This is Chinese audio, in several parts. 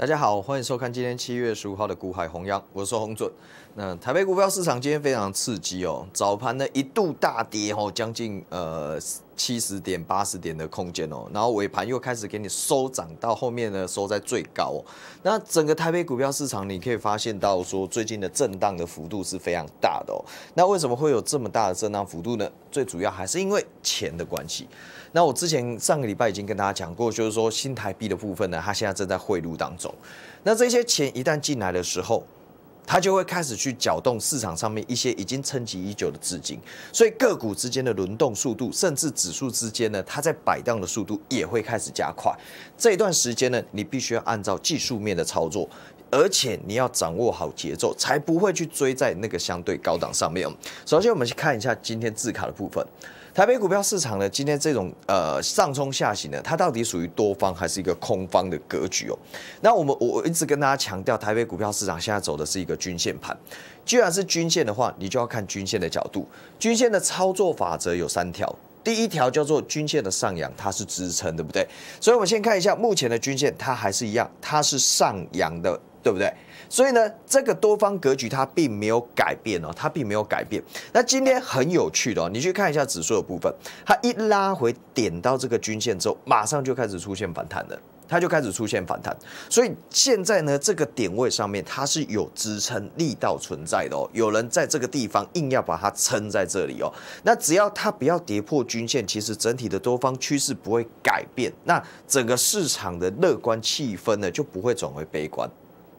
大家好，欢迎收看今天七月十五号的《股海弘扬》，我是洪准。那台北股票市场今天非常刺激哦，早盘呢一度大跌哦，将近呃。七十点、八十点的空间哦，然后尾盘又开始给你收涨，到后面呢收在最高。那整个台北股票市场，你可以发现到说最近的震荡的幅度是非常大的哦。那为什么会有这么大的震荡幅度呢？最主要还是因为钱的关系。那我之前上个礼拜已经跟大家讲过，就是说新台币的部分呢，它现在正在汇入当中。那这些钱一旦进来的时候，它就会开始去搅动市场上面一些已经撑起已久的资金，所以个股之间的轮动速度，甚至指数之间呢，它在摆荡的速度也会开始加快。这一段时间呢，你必须要按照技术面的操作。而且你要掌握好节奏，才不会去追在那个相对高档上面首先，我们去看一下今天字卡的部分。台北股票市场呢，今天这种呃上冲下行呢，它到底属于多方还是一个空方的格局哦？那我们我一直跟大家强调，台北股票市场现在走的是一个均线盘。既然是均线的话，你就要看均线的角度。均线的操作法则有三条，第一条叫做均线的上扬，它是支撑，对不对？所以我们先看一下目前的均线，它还是一样，它是上扬的。对不对？所以呢，这个多方格局它并没有改变哦，它并没有改变。那今天很有趣的哦，你去看一下指数的部分，它一拉回点到这个均线之后，马上就开始出现反弹了，它就开始出现反弹。所以现在呢，这个点位上面它是有支撑力道存在的哦，有人在这个地方硬要把它撑在这里哦。那只要它不要跌破均线，其实整体的多方趋势不会改变，那整个市场的乐观气氛呢就不会转为悲观。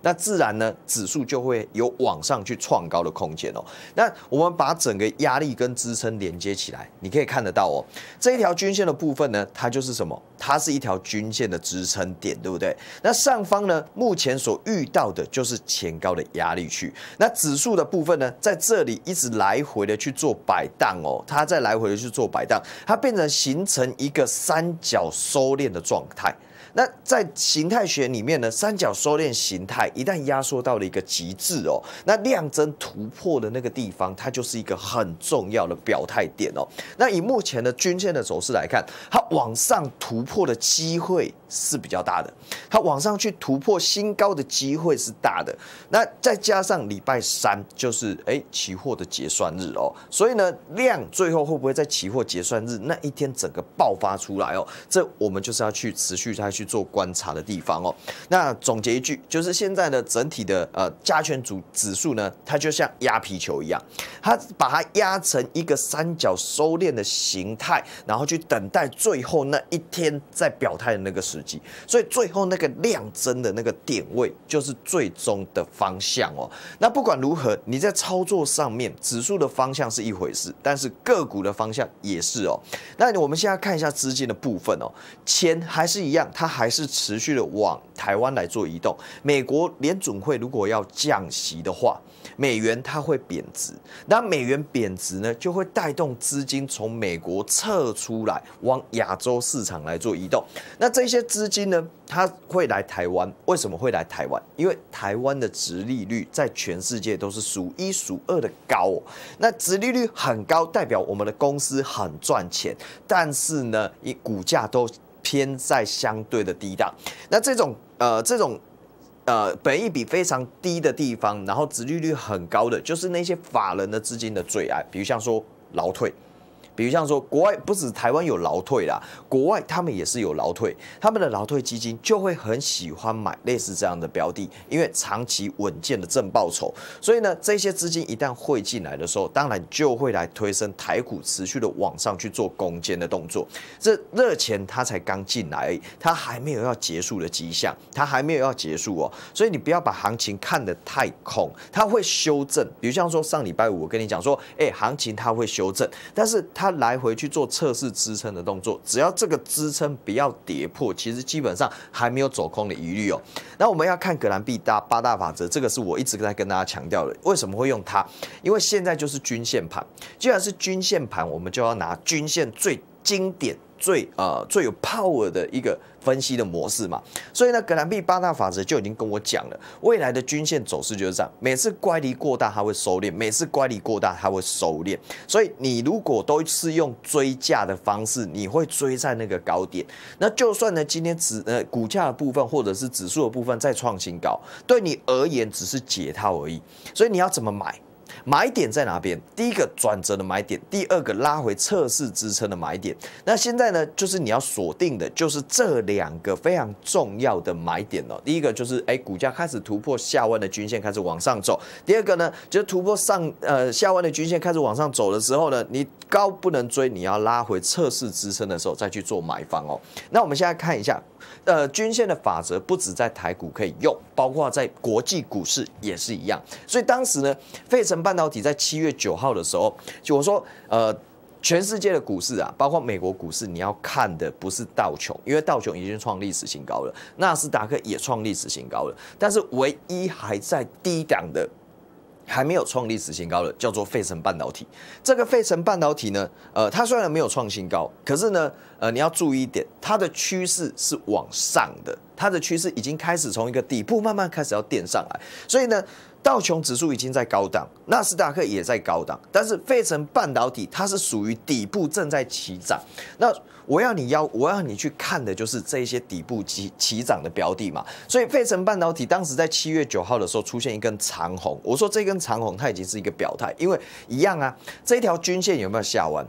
那自然呢，指数就会有往上去创高的空间哦。那我们把整个压力跟支撑连接起来，你可以看得到哦。这一条均线的部分呢，它就是什么？它是一条均线的支撑点，对不对？那上方呢，目前所遇到的就是前高的压力区。那指数的部分呢，在这里一直来回的去做摆荡哦，它在来回的去做摆荡，它变成形成一个三角收敛的状态。那在形态学里面呢，三角收敛形态一旦压缩到了一个极致哦，那量增突破的那个地方，它就是一个很重要的表态点哦。那以目前的均线的走势来看，它往上突破的机会。是比较大的，它往上去突破新高的机会是大的。那再加上礼拜三就是哎期货的结算日哦，所以呢量最后会不会在期货结算日那一天整个爆发出来哦？这我们就是要去持续再去做观察的地方哦。那总结一句，就是现在的整体的呃加权组指数呢，它就像压皮球一样，它把它压成一个三角收敛的形态，然后去等待最后那一天在表态的那个时。所以最后那个量增的那个点位就是最终的方向哦。那不管如何，你在操作上面指数的方向是一回事，但是个股的方向也是哦。那我们现在看一下资金的部分哦，钱还是一样，它还是持续的往台湾来做移动。美国联准会如果要降息的话。美元它会贬值，那美元贬值呢，就会带动资金从美国撤出来，往亚洲市场来做移动。那这些资金呢，它会来台湾？为什么会来台湾？因为台湾的殖利率在全世界都是数一数二的高。那殖利率很高，代表我们的公司很赚钱，但是呢，以股价都偏在相对的低档。那这种呃，这种。呃，本益比非常低的地方，然后殖率率很高的，就是那些法人的资金的最爱，比如像说劳退。比如像说，国外不止台湾有劳退啦，国外他们也是有劳退，他们的劳退基金就会很喜欢买类似这样的标的，因为长期稳健的正报酬。所以呢，这些资金一旦汇进来的时候，当然就会来推升台股持续的往上去做攻坚的动作。这热钱它才刚进来，它还没有要结束的迹象，它还没有要结束哦。所以你不要把行情看得太空，它会修正。比如像说上礼拜五我跟你讲说，哎，行情它会修正，但是。它来回去做测试支撑的动作，只要这个支撑不要跌破，其实基本上还没有走空的疑虑哦。那我们要看格兰币大八大法则，这个是我一直在跟大家强调的。为什么会用它？因为现在就是均线盘，既然是均线盘，我们就要拿均线最经典。最呃最有 power 的一个分析的模式嘛，所以呢格兰币八大法则就已经跟我讲了，未来的均线走势就是这样，每次乖离过大它会收敛，每次乖离过大它会收敛，所以你如果都是用追价的方式，你会追在那个高点，那就算呢今天指呃股价的部分或者是指数的部分再创新高，对你而言只是解套而已，所以你要怎么买？买点在哪边？第一个转折的买点，第二个拉回测试支撑的买点。那现在呢，就是你要锁定的，就是这两个非常重要的买点哦。第一个就是，哎，股价开始突破下弯的均线，开始往上走；第二个呢，就是突破上呃下弯的均线开始往上走的时候呢，你高不能追，你要拉回测试支撑的时候再去做买方哦。那我们现在看一下。呃，均线的法则不止在台股可以用，包括在国际股市也是一样。所以当时呢，费城半导体在七月九号的时候，就我说，呃，全世界的股市啊，包括美国股市，你要看的不是道琼，因为道琼已经创历史新高了，纳斯达克也创历史新高了，但是唯一还在低档的。还没有创历史新高的，叫做费城半导体。这个费城半导体呢，呃，它虽然没有创新高，可是呢，呃，你要注意一点，它的趋势是往上的，它的趋势已经开始从一个底部慢慢开始要垫上来。所以呢，道琼指数已经在高档，纳斯达克也在高档，但是费城半导体它是属于底部正在起涨。那我要你要我要你去看的就是这一些底部起起涨的标的嘛，所以费城半导体当时在七月九号的时候出现一根长红，我说这根长红它已经是一个表态，因为一样啊，这条均线有没有下完？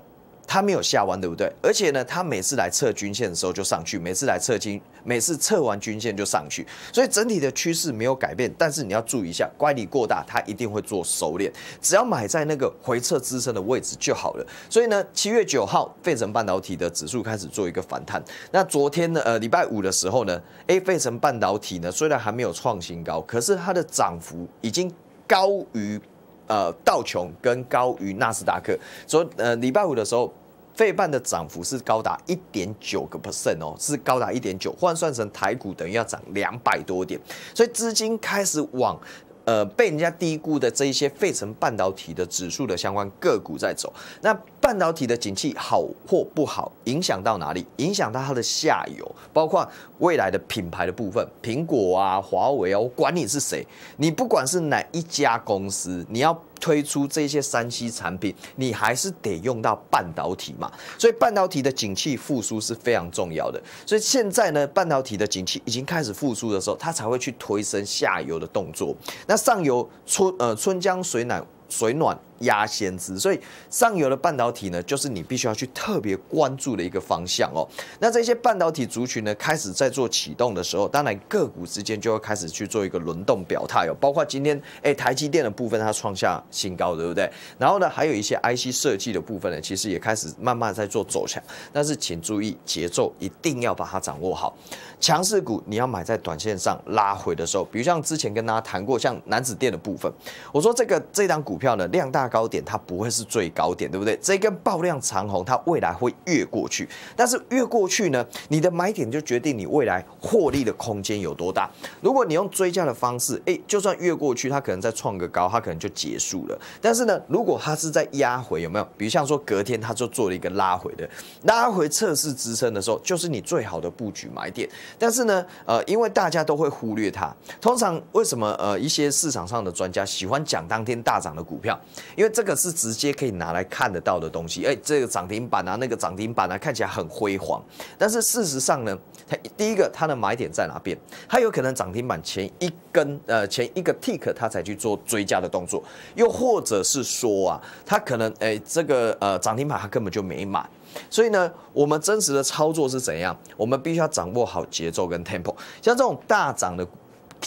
它没有下弯，对不对？而且呢，它每次来测均线的时候就上去，每次来测均，每次测完均线就上去，所以整体的趋势没有改变。但是你要注意一下，乖离过大，它一定会做收敛。只要买在那个回撤支撑的位置就好了。所以呢，七月九号，费城半导体的指数开始做一个反弹。那昨天呢，呃，礼拜五的时候呢，A 费城半导体呢，虽然还没有创新高，可是它的涨幅已经高于呃道琼跟高于纳斯达克。所以呃，礼拜五的时候。费半的涨幅是高达一点九个 percent 哦，是高达一点九，换算成台股等于要涨两百多点，所以资金开始往呃被人家低估的这一些费城半导体的指数的相关个股在走。那半导体的景气好或不好，影响到哪里？影响到它的下游，包括未来的品牌的部分，苹果啊、华为啊，我管你是谁，你不管是哪一家公司，你要。推出这些三 C 产品，你还是得用到半导体嘛，所以半导体的景气复苏是非常重要的。所以现在呢，半导体的景气已经开始复苏的时候，它才会去推升下游的动作。那上游春呃春江水暖水暖。压先知，所以上游的半导体呢，就是你必须要去特别关注的一个方向哦。那这些半导体族群呢，开始在做启动的时候，当然个股之间就会开始去做一个轮动表态哦。包括今天，哎，台积电的部分它创下新高，对不对？然后呢，还有一些 IC 设计的部分呢，其实也开始慢慢在做走强。但是请注意节奏，一定要把它掌握好。强势股你要买在短线上拉回的时候，比如像之前跟大家谈过，像南子店的部分，我说这个这档股票呢量大。高点它不会是最高点，对不对？这根爆量长红，它未来会越过去。但是越过去呢，你的买点就决定你未来获利的空间有多大。如果你用追加的方式，哎，就算越过去，它可能再创个高，它可能就结束了。但是呢，如果它是在压回，有没有？比如像说隔天它就做了一个拉回的，拉回测试支撑的时候，就是你最好的布局买点。但是呢，呃，因为大家都会忽略它。通常为什么呃一些市场上的专家喜欢讲当天大涨的股票？因为这个是直接可以拿来看得到的东西，哎，这个涨停板啊，那个涨停板啊，看起来很辉煌，但是事实上呢，它第一个它的买点在哪边？它有可能涨停板前一根呃前一个 tick 它才去做追加的动作，又或者是说啊，它可能哎这个呃涨停板它根本就没买，所以呢，我们真实的操作是怎样？我们必须要掌握好节奏跟 tempo，像这种大涨的。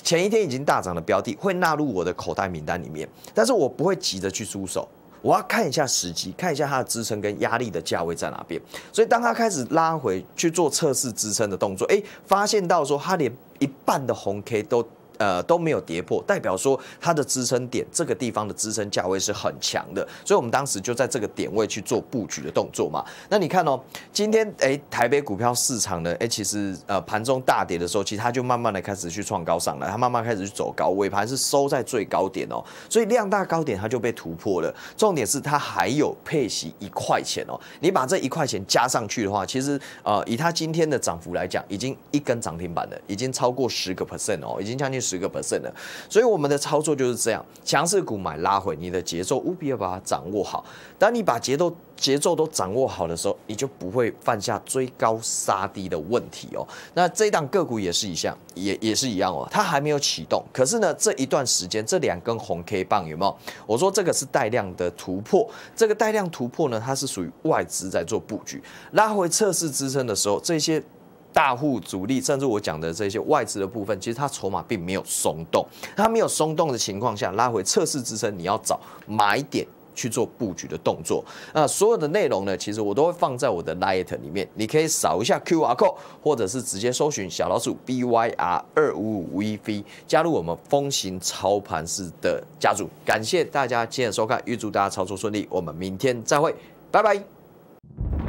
前一天已经大涨的标的会纳入我的口袋名单里面，但是我不会急着去出手，我要看一下时机，看一下它的支撑跟压力的价位在哪边。所以当它开始拉回去做测试支撑的动作，哎，发现到说它连一半的红 K 都。呃都没有跌破，代表说它的支撑点这个地方的支撑价位是很强的，所以我们当时就在这个点位去做布局的动作嘛。那你看哦，今天哎台北股票市场呢，哎其实呃盘中大跌的时候，其实它就慢慢的开始去创高上了，它慢慢开始去走高位，盘是收在最高点哦，所以量大高点它就被突破了。重点是它还有配息一块钱哦，你把这一块钱加上去的话，其实呃以它今天的涨幅来讲，已经一根涨停板了，已经超过十个 percent 哦，已经将近。十个 percent 的，所以我们的操作就是这样，强势股买拉回，你的节奏务必要把它掌握好。当你把节奏节奏都掌握好的时候，你就不会犯下追高杀低的问题哦。那这档个股也是一样，也也是一样哦。它还没有启动，可是呢，这一段时间这两根红 K 棒有没有？我说这个是带量的突破，这个带量突破呢，它是属于外资在做布局，拉回测试支撑的时候，这些。大户主力，甚至我讲的这些外资的部分，其实它筹码并没有松动。它没有松动的情况下，拉回测试支撑，你要找买点去做布局的动作。那所有的内容呢，其实我都会放在我的 Lite 里面，你可以扫一下 QR code，或者是直接搜寻小老鼠 BYR 二五五一 V 加入我们风行操盘式的家族。感谢大家今天的收看，预祝大家操作顺利，我们明天再会，拜拜。